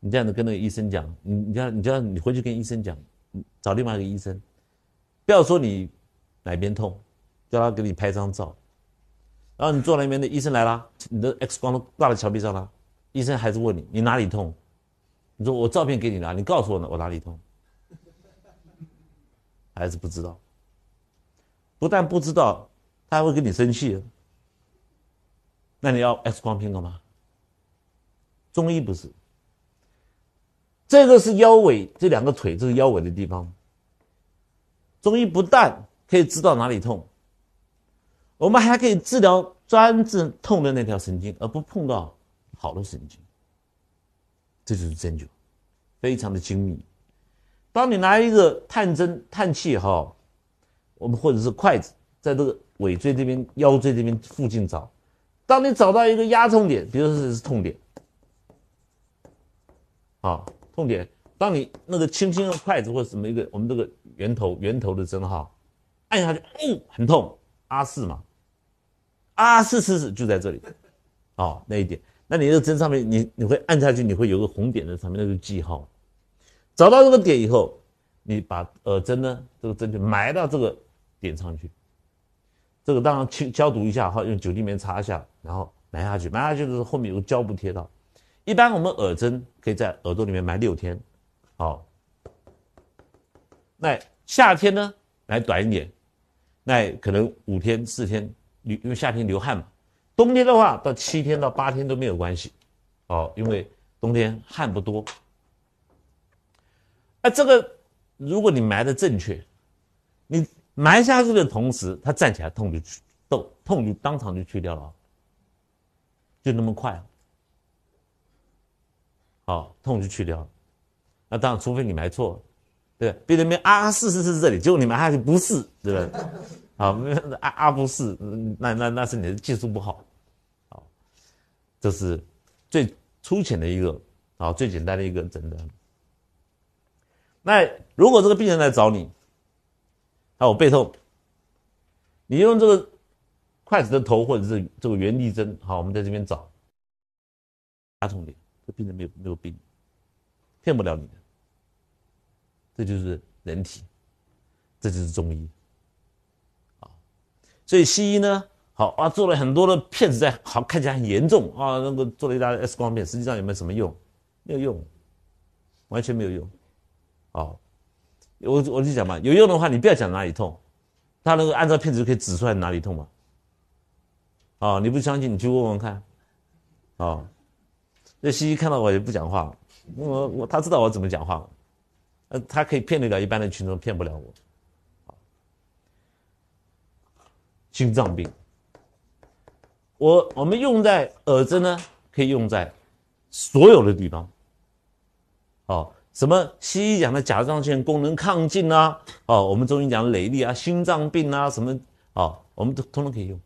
你这样子跟那个医生讲，你你样你样你回去跟医生讲，找另外一个医生，不要说你哪边痛，叫他给你拍张照，然后你坐那边的医生来啦，你的 X 光都挂在墙壁上啦，医生还是问你你哪里痛？你说我照片给你了，你告诉我呢，我哪里痛？还是不知道。不但不知道，他还会跟你生气。那你要 X 光片干嘛？中医不是这个是腰尾这两个腿，这是腰尾的地方。中医不但可以知道哪里痛，我们还可以治疗专治痛的那条神经，而不碰到好的神经。这就是针灸，非常的精密。当你拿一个探针探气哈。我们或者是筷子，在这个尾椎这边、腰椎这边附近找。当你找到一个压痛点，比如这是痛点，啊，痛点。当你那个轻轻的筷子或什么一个我们这个圆头圆头的针哈，按下去，嗯，很痛，阿四嘛？阿四是是，就在这里，哦，那一点。那你这针上面，你你会按下去，你会有个红点的上面那个记号。找到这个点以后，你把耳针呢，这个针就埋到这个。点上去，这个当然清消毒一下哈，用酒精棉擦一下，然后埋下去，埋下去的时候后面有个胶布贴到。一般我们耳针可以在耳朵里面埋六天，好。那夏天呢埋短一点，那可能五天四天，流因为夏天流汗嘛。冬天的话到七天到八天都没有关系，哦，因为冬天汗不多。那这个如果你埋的正确，你。埋下去的同时，他站起来痛就去，痘，痛就当场就去掉了，就那么快。好，痛就去掉了。那当然，除非你埋错了，对，病人没啊，是是是这里，结果你埋下去不是，对不没啊，啊啊不是，那那那是你的技术不好。好，这是最粗浅的一个，啊，最简单的一个诊断。那如果这个病人来找你？啊，我背痛，你用这个筷子的头或者是这个圆利针，好，我们在这边找压痛点。这病人没有没有病，骗不了你的，这就是人体，这就是中医。啊，所以西医呢，好啊，做了很多的片子，在好看起来很严重啊，那个做了一堆 X 光片，实际上有没有什么用？没有用，完全没有用，啊。我我就讲嘛，有用的话你不要讲哪里痛，他能够按照片子就可以指出来哪里痛嘛？哦，你不相信你去问问看，哦，那西西看到我就不讲话了，我我他知道我怎么讲话了，呃，他可以骗得了一般的群众，骗不了我。心脏病，我我们用在耳针呢，可以用在所有的地方，哦。什么西医讲的甲状腺功能亢进啊？哦，我们中医讲累力啊，心脏病啊，什么？哦，我们都通通可以用。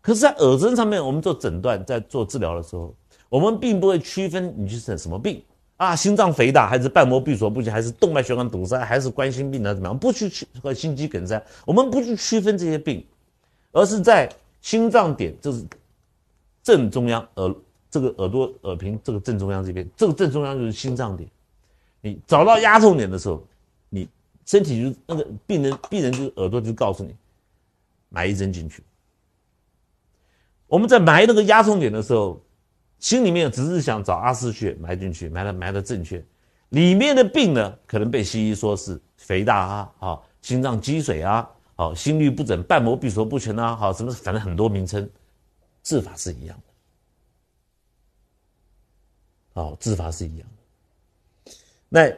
可是，在耳针上面，我们做诊断，在做治疗的时候，我们并不会区分你是什什么病啊，心脏肥大还是瓣膜闭锁不全，还是动脉血管堵塞，还是冠心病，呢？怎么样？不去区和心肌梗塞，我们不去区分这些病，而是在心脏点，就是正中央耳这个耳朵耳屏这个正中央这边，这个正中央就是心脏点。你找到压痛点的时候，你身体就那个病人，病人就耳朵就告诉你，埋一针进去。我们在埋那个压痛点的时候，心里面只是想找阿是穴埋进去，埋的埋的正确。里面的病呢，可能被西医说是肥大啊，好心脏积水啊，好心律不整、瓣膜闭锁不全啊，好什么，反正很多名称，治法是一样的。好，治法是一样的。那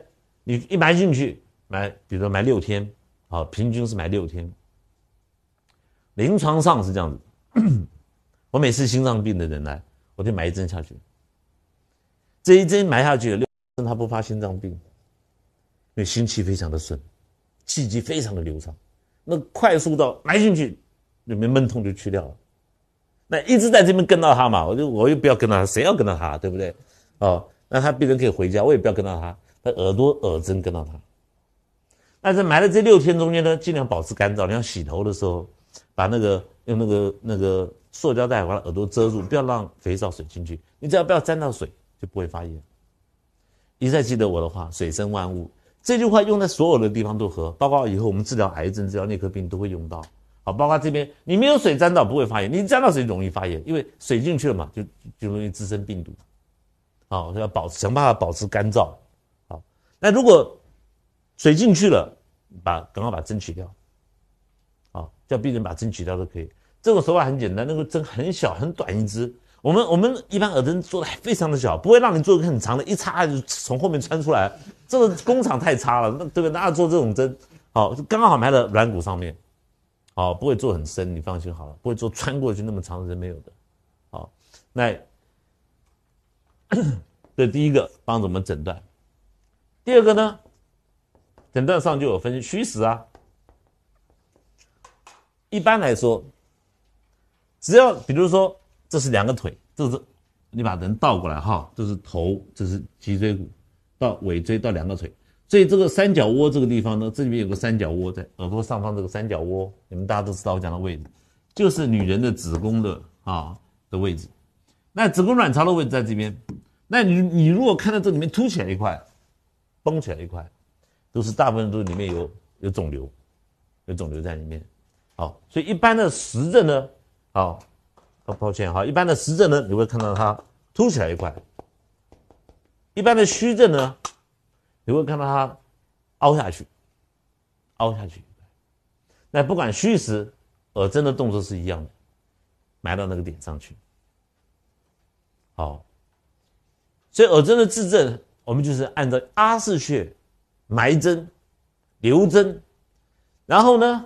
你一埋进去，埋，比如说埋六天，啊，平均是埋六天。临床上是这样子，我每次心脏病的人来，我就埋一针下去，这一针埋下去，六针他不发心脏病，因为心气非常的顺，气机非常的流畅，那快速到埋进去，里面闷痛就去掉了。那一直在这边跟到他嘛，我就我又不要跟到他，谁要跟到他，对不对？哦，那他病人可以回家，我也不要跟到他。他耳朵耳针跟到他，那在埋了这六天中间呢，尽量保持干燥。你要洗头的时候，把那个用那个那个塑胶袋把耳朵遮住，不要让肥皂水进去。你只要不要沾到水，就不会发炎。一再记得我的话，水生万物，这句话用在所有的地方都合，包括以后我们治疗癌症、治疗内科病都会用到。好，包括这边你没有水沾到不会发炎，你沾到水容易发炎，因为水进去了嘛，就就容易滋生病毒。好，要保持想办法保持干燥。那如果水进去了，把赶快把针取掉，啊，叫病人把针取掉都可以。这种手法很简单，那个针很小很短，一支。我们我们一般耳针做的非常的小，不会让你做一个很长的，一插就从后面穿出来。这个工厂太差了，那对不对？哪做这种针？好，就刚好埋在软骨上面，好，不会做很深，你放心好了，不会做穿过去那么长的针没有的。好，那这 第一个帮助我们诊断。第二个呢，诊断上就有分虚实啊。一般来说，只要比如说，这是两个腿，这是你把人倒过来哈，这是头，这是脊椎骨到尾椎到两个腿，所以这个三角窝这个地方呢，这里面有个三角窝在耳朵上方这个三角窝，你们大家都知道我讲的位置，就是女人的子宫的啊的位置。那子宫卵巢的位置在这边，那你你如果看到这里面凸起来一块。绷起来一块，都是大部分都里面有有肿瘤，有肿瘤在里面。好，所以一般的实症呢，好抱歉哈，一般的实症呢，你会看到它凸起来一块；一般的虚症呢，你会看到它凹下去，凹下去。那不管虚实，耳针的动作是一样的，埋到那个点上去。好，所以耳针的治症。我们就是按照阿是穴，埋针、留针，然后呢，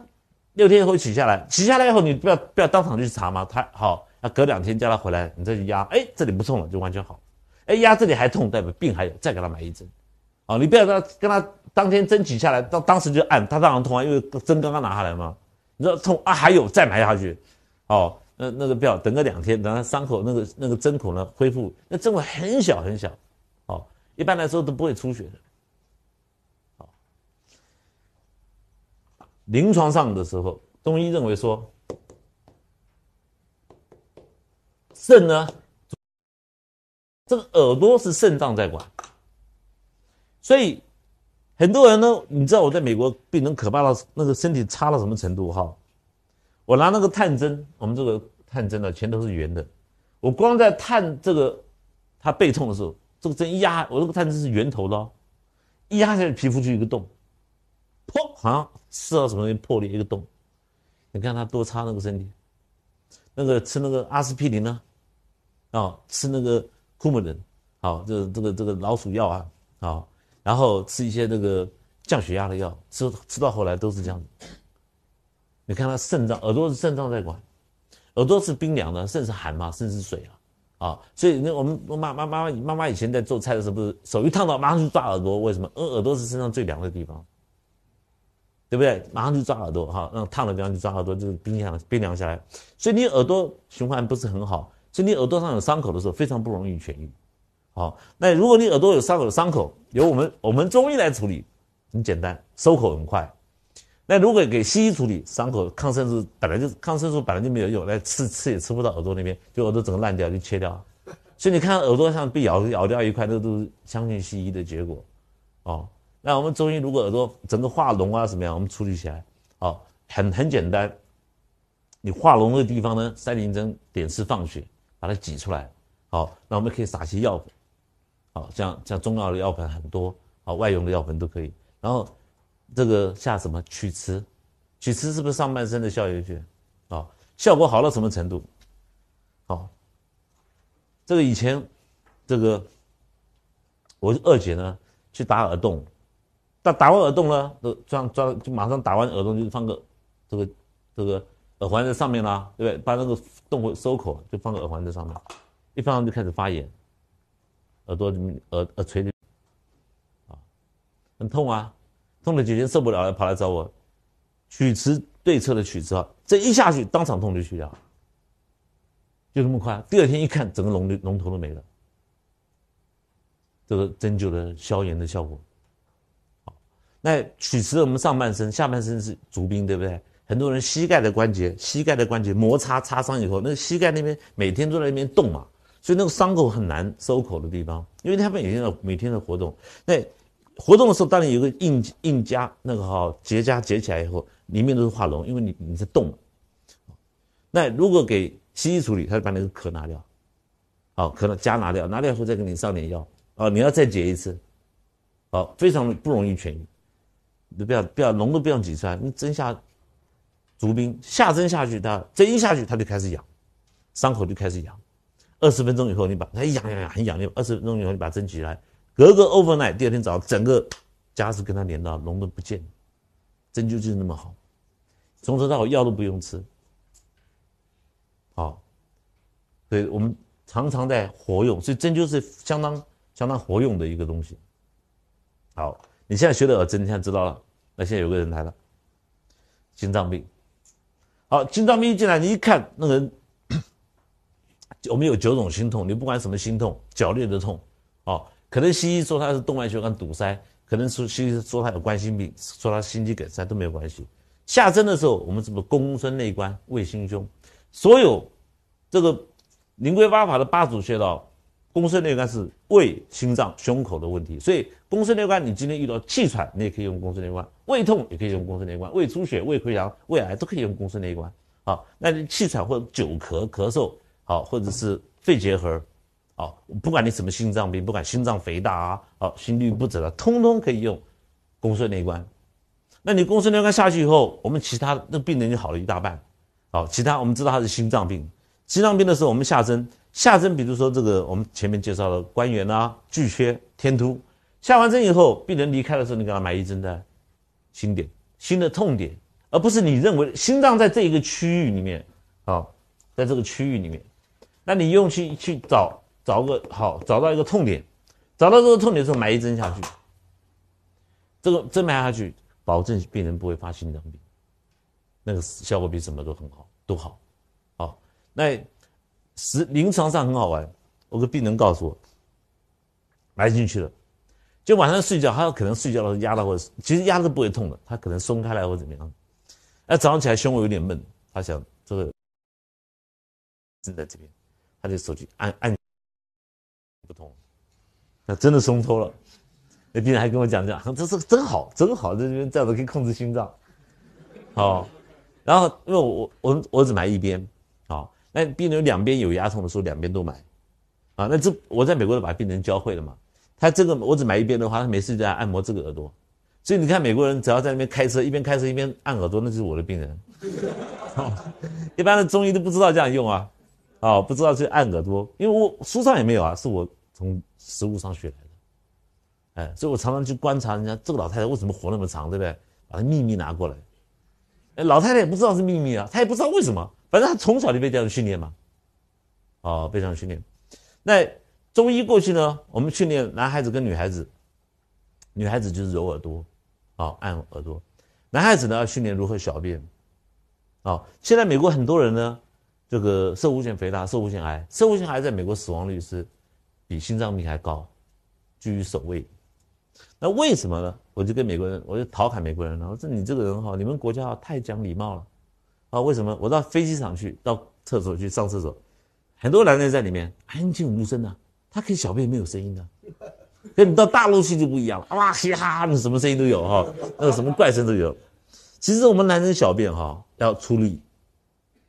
六天以后取下来，取下来以后你不要不要当场去查嘛，他好要隔两天叫他回来，你再去压，哎，这里不痛了就完全好哎，压这里还痛，代表病还有，再给他埋一针，哦，你不要他跟他当天针取下来，到当时就按，他当然痛啊，因为针刚刚拿下来嘛，你说痛啊，还有再埋下去，哦，那那个不要等个两天，等他伤口那个那个针孔呢恢复，那针孔很小很小。一般来说都不会出血的。好，临床上的时候，中医认为说，肾呢，这个耳朵是肾脏在管，所以很多人呢，你知道我在美国病人可怕到那个身体差到什么程度哈？我拿那个探针，我们这个探针呢，全都是圆的，我光在探这个他背痛的时候。这个针一压，我这个探针是圆头的，一压下去皮肤就一个洞，破，好像刺到什么东西破裂一个洞。你看他多差那个身体，那个吃那个阿司匹林呢，啊，吃那个库木林，好，这这个这个老鼠药啊，好，然后吃一些那个降血压的药，吃吃到后来都是这样子。你看他肾脏，耳朵是肾脏在管，耳朵是冰凉的，肾是寒嘛，肾是水啊。啊，所以那我们我妈妈妈妈妈妈以前在做菜的时候，不是手一烫到，马上就抓耳朵。为什么？嗯，耳朵是身上最凉的地方，对不对？马上就抓耳朵，哈，让烫的地方就抓耳朵，就冰凉冰凉下来。所以你耳朵循环不是很好，所以你耳朵上有伤口的时候，非常不容易痊愈。好，那如果你耳朵有伤口，伤口由我们我们中医来处理，很简单，收口很快。那如果给西医处理伤口，抗生素本来就抗生素本来就没有用，那吃吃也吃不到耳朵那边，就耳朵整个烂掉就切掉 所以你看耳朵像被咬咬掉一块，那都是相信西医的结果，哦。那我们中医如果耳朵整个化脓啊什么样，我们处理起来，好，很很简单，你化脓的地方呢，三棱针点刺放血，把它挤出来，好，那我们可以撒些药粉，好，像像中药的药粉很多，好，外用的药粉都可以，然后。这个下什么曲池，曲池是不是上半身的笑穴穴？啊，效果好到什么程度？好，这个以前，这个我二姐呢去打耳洞，打打完耳洞呢，装装就马上打完耳洞就放个这个这个耳环在上面啦，对不对？把那个洞口收口就放个耳环在上面，一放就开始发炎，耳朵耳耳垂里，啊，很痛啊。痛了几天受不了了，跑来找我，曲池对侧的曲池，啊，这一下去，当场痛就去掉，就这么快。第二天一看，整个龙的头都没了，这个针灸的消炎的效果。好，那曲池我们上半身、下半身是足冰，对不对？很多人膝盖的关节，膝盖的关节摩擦擦伤以后，那膝盖那边每天都在那边动嘛，所以那个伤口很难收口的地方，因为他们每天的每天的活动，那。活动的时候，当然有个硬硬痂，那个好结痂结起来以后，里面都是化脓，因为你你在动。那如果给西医处理，他就把那个壳拿掉，好，壳那痂拿掉，拿掉以后再给你上点药，啊，你要再结一次，好，非常不容易痊愈。你不要不要脓都不用挤出来，你针下足冰，下针下去它针下去它就开始痒，伤口就开始痒。二十分钟以后你把它痒痒痒很痒，你二十分钟以后你把针挤出来。隔个 overnight，第二天早，上整个家是跟他连到，龙都不见。针灸就是那么好，从头到尾药都不用吃。好，所以我们常常在活用，所以针灸是相当相当活用的一个东西。好，你现在学的耳针，你现在知道了。那现在有个人来了，心脏病。好，心脏病一进来，你一看，那个人，我们有九种心痛，你不管什么心痛，脚裂的痛，啊。可能西医说他是动脉血管堵塞，可能说西医说他有冠心病，说他心肌梗塞都没有关系。下针的时候，我们什么公孙、内关、胃心胸，所有这个临归八法的八组穴道，公孙、内关是胃、心脏、胸口的问题，所以公孙、内关，你今天遇到气喘，你也可以用公孙、内关；胃痛也可以用公孙、内关；胃出血、胃溃疡、胃癌都可以用公孙、内关。好，那你气喘或者久咳、咳嗽好，或者是肺结核。哦，不管你什么心脏病，不管心脏肥大啊，哦，心律不整了，通通可以用，宫缩内关。那你宫缩内关下去以后，我们其他那病人就好了一大半。哦，其他我们知道他是心脏病，心脏病的时候我们下针，下针，比如说这个我们前面介绍的关元啊、巨阙、天突。下完针以后，病人离开的时候，你给他埋一针的，心点，心的痛点，而不是你认为心脏在这一个区域里面，啊，在这个区域里面，那你用去去找。找个好，找到一个痛点，找到这个痛点之后，埋一针下去，这个针埋下去，保证病人不会发心脏病，那个效果比什么都很好，都好，好。那实临床上很好玩，我个病人告诉我，埋进去了，就晚上睡觉，他可能睡觉的时候压到或其实压是不会痛的，他可能松开来或怎么样，那早上起来胸口有点闷，他想这个针在这边，他就手机按按。不同，那真的松脱了。那病人还跟我讲讲，这是真好，真好，在这边这样子可以控制心脏。好，然后因为我我我我只买一边，好，那病人两边有牙痛的时候，两边都买。啊，那这我在美国都把病人教会了嘛。他这个我只买一边的话，他每次在按摩这个耳朵，所以你看美国人只要在那边开车，一边开车一边按耳朵，那就是我的病人。一般的中医都不知道这样用啊，哦，不知道去按耳朵，因为我书上也没有啊，是我。从食物上学来的，哎，所以我常常去观察人家这个老太太为什么活那么长，对不对？把她秘密拿过来，哎，老太太也不知道是秘密啊，她也不知道为什么，反正她从小就被这样训练嘛，哦，被这样训练。那中医过去呢，我们训练男孩子跟女孩子，女孩子就是揉耳朵，啊，按耳朵；男孩子呢要训练如何小便，啊，现在美国很多人呢，这个瘦无腺肥大，瘦无腺癌，瘦无腺癌在美国死亡率是。比心脏病还高，居于首位。那为什么呢？我就跟美国人，我就讨好美国人了。我说你这个人哈，你们国家太讲礼貌了，啊，为什么？我到飞机场去，到厕所去上厕所，很多男人在里面安静无声呢。他可以小便没有声音的。跟你到大陆去就不一样了，哇，嘻哈，你什么声音都有哈，那个什么怪声都有。其实我们男人小便哈要出力，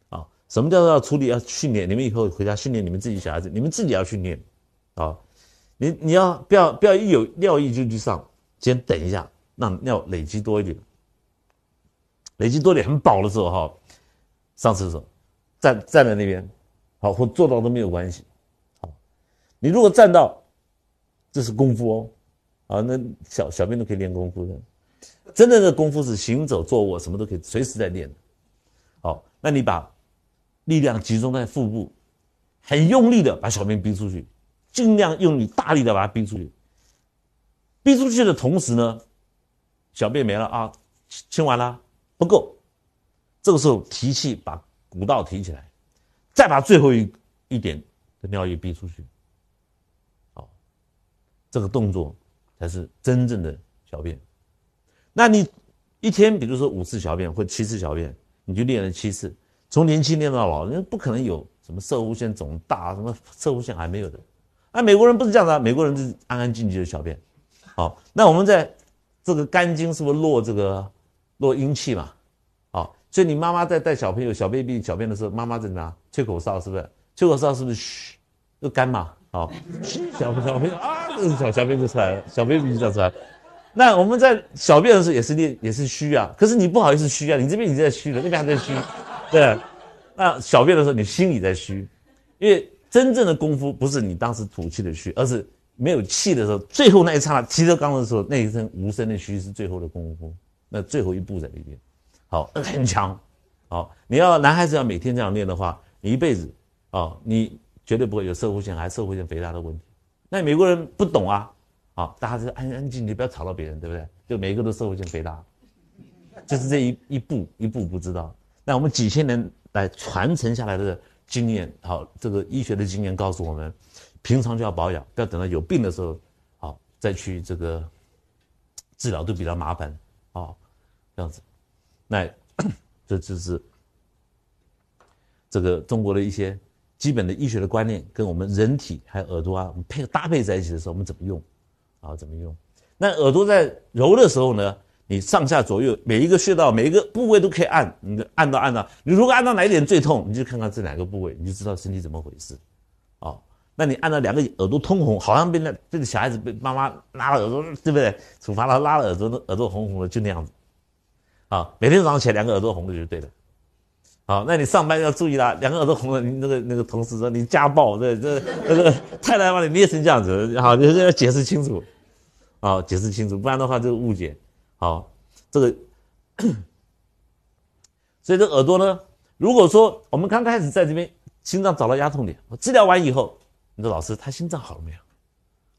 啊，什么叫做要出力？要训练？你们以后回家训练你们自己小孩子，你们自己要训练。好，你你要不要不要一有尿意就去上，先等一下，让尿累积多一点，累积多点很饱的时候哈，上厕所，站站在那边，好或坐到都没有关系。好，你如果站到，这是功夫哦，啊那小小便都可以练功夫的，真正的功夫是行走坐卧什么都可以随时在练的。好，那你把力量集中在腹部，很用力的把小便逼出去。尽量用你大力的把它逼出去，逼出去的同时呢，小便没了啊，清完了不够，这个时候提气把骨道提起来，再把最后一一点的尿液逼出去，好，这个动作才是真正的小便。那你一天比如说五次小便或七次小便，你就练了七次，从年轻练到老，人不可能有什么射物腺肿大，什么射物腺还没有的。那美国人不是这样的，美国人是安安静静的小便。好，那我们在这个肝经是不是落这个落阴气嘛？好，所以你妈妈在带小朋友小 baby 小便的时候，妈妈在哪？吹口哨是不是？吹口哨是不是嘘？就干嘛？好，嘘，小小便啊，小小便就出来了，小 baby 就出来了。那我们在小便的时候也是练，也是虚啊。可是你不好意思虚啊，你这边已经在虚了，那边还在虚，对，那小便的时候你心里在虚，因为。真正的功夫不是你当时吐气的虚，而是没有气的时候，最后那一刹那提着钢的时候，那一声无声的虚是最后的功夫。那最后一步在里边，好，很强。好，你要男孩子要每天这样练的话，你一辈子啊，你绝对不会有社会性还社会性肥大的问题。那美国人不懂啊，好，大家就安安静静，不要吵到别人，对不对？就每一个都社会性肥大，就是这一一步一步不知道。那我们几千年来传承下来的。经验好，这个医学的经验告诉我们，平常就要保养，不要等到有病的时候，好再去这个治疗都比较麻烦哦。这样子，那 这就是这个中国的一些基本的医学的观念，跟我们人体还有耳朵啊，我们配搭配在一起的时候，我们怎么用啊？怎么用？那耳朵在揉的时候呢？你上下左右每一个穴道，每一个部位都可以按，你按到按到，你如果按到哪一点最痛，你就看看这两个部位，你就知道身体怎么回事，哦，那你按到两个耳朵通红，好像被那被小孩子被妈妈拉了耳朵，对不对？处罚了拉了耳朵，耳朵红红的就那样子，啊，每天早上起来两个耳朵红的就对了，好，那你上班要注意啦，两个耳朵红了，你那个那个同事说你家暴，这这那个太太把你捏成这样子，好，你要解释清楚，啊，解释清楚，不然的话就误解。好，这个，所以这耳朵呢？如果说我们刚开始在这边心脏找到压痛点，我治疗完以后，你说老师他心脏好了没有？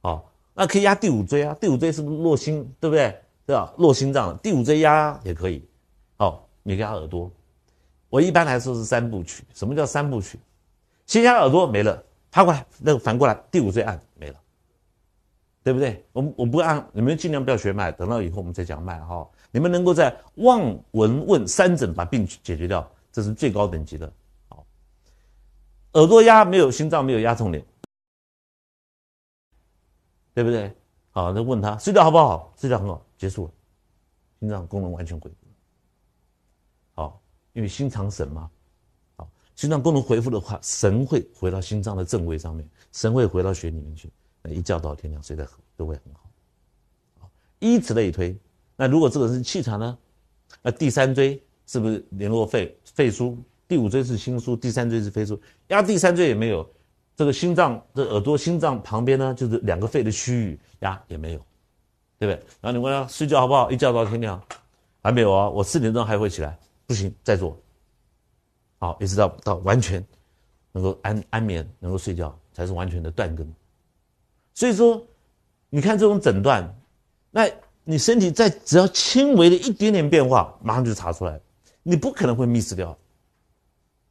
哦，那可以压第五椎啊，第五椎是不是落心，对不对？对吧？落心脏，了，第五椎压也可以。哦，你压耳朵，我一般来说是三部曲。什么叫三部曲？先压耳朵没了，趴过来，那个反过来第五椎按。对不对？我我不按你们尽量不要学脉，等到以后我们再讲脉哈。你们能够在望闻问三诊把病解决掉，这是最高等级的。好，耳朵压没有，心脏没有压痛点，对不对？好，再问他睡觉好不好？睡觉很好，结束了，心脏功能完全恢复。好，因为心藏神嘛。好，心脏功能恢复的话，神会回到心脏的正位上面，神会回到血里面去。一觉到天亮，睡得很都会很好，啊，依此类推。那如果这个是气喘呢？那第三椎是不是联络肺？肺枢，第五椎是心枢，第三椎是肺枢，压第三椎也没有，这个心脏、这耳朵、心脏旁边呢，就是两个肺的区域，压也没有，对不对？然后你问他睡觉好不好？一觉到天亮，还没有啊，我四点钟还会起来，不行，再做，好，一直到到完全能够安安眠，能够睡觉，才是完全的断根。所以说，你看这种诊断，那你身体在只要轻微的一点点变化，马上就查出来，你不可能会 miss 掉，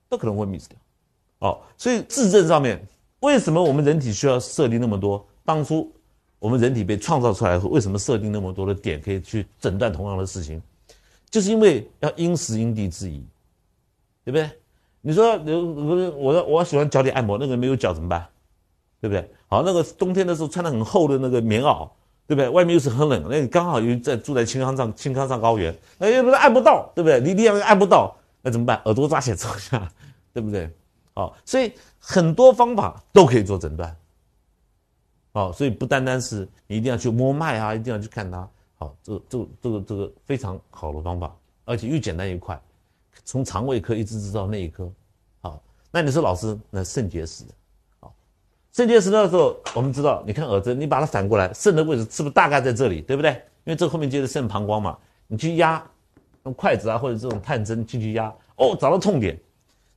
不可能会 miss 掉，哦。所以自证上面，为什么我们人体需要设定那么多？当初我们人体被创造出来后，为什么设定那么多的点可以去诊断同样的事情？就是因为要因时因地制宜，对不对？你说，我我我我喜欢脚底按摩，那个人没有脚怎么办？对不对？好，那个冬天的时候穿的很厚的那个棉袄，对不对？外面又是很冷，那你刚好又在住在青康藏、青康藏高原，那又不是按不到，对不对？你定要按不到，那怎么办？耳朵抓起测一下，对不对？好，所以很多方法都可以做诊断。好，所以不单单是你一定要去摸脉啊，一定要去看它。好，这个、这、这个、这个非常好的方法，而且又简单又快，从肠胃科一直知道内科。好，那你说老师，那肾结石？肾结石的时候，我们知道，你看耳针，你把它反过来，肾的位置是不是大概在这里，对不对？因为这后面接着肾膀胱嘛，你去压，用筷子啊或者这种探针进去压，哦，找到痛点，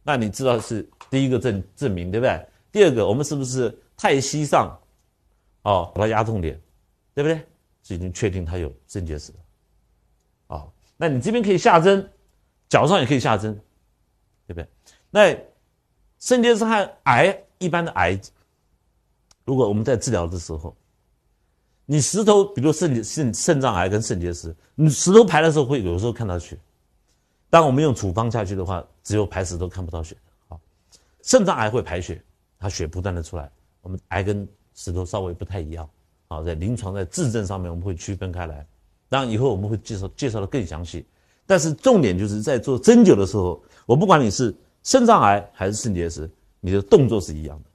那你知道是第一个证证明，对不对？第二个，我们是不是太溪上，哦，把它压痛点，对不对？是已经确定它有肾结石了，哦，那你这边可以下针，脚上也可以下针，对不对？那肾结石和癌一般的癌。如果我们在治疗的时候，你石头，比如肾肾肾脏癌跟肾结石，你石头排的时候会有时候看到血，当我们用处方下去的话，只有排石头看不到血。好，肾脏癌会排血，它血不断的出来。我们癌跟石头稍微不太一样。好，在临床在质证上面我们会区分开来，然以后我们会介绍介绍的更详细。但是重点就是在做针灸的时候，我不管你是肾脏癌还是肾结石，你的动作是一样的。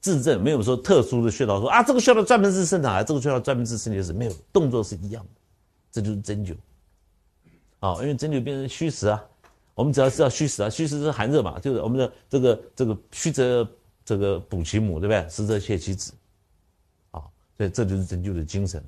自证没有说特殊的穴道，说啊这个穴道专门治肾脏癌，这个穴道专门治肾结石，没有，动作是一样的，这就是针灸，啊，因为针灸变成虚实啊，我们只要知道虚实啊，虚实是寒热嘛，就是我们的这个这个虚则这个补其母，对不对？实则泻其子，啊，所以这就是针灸的精神。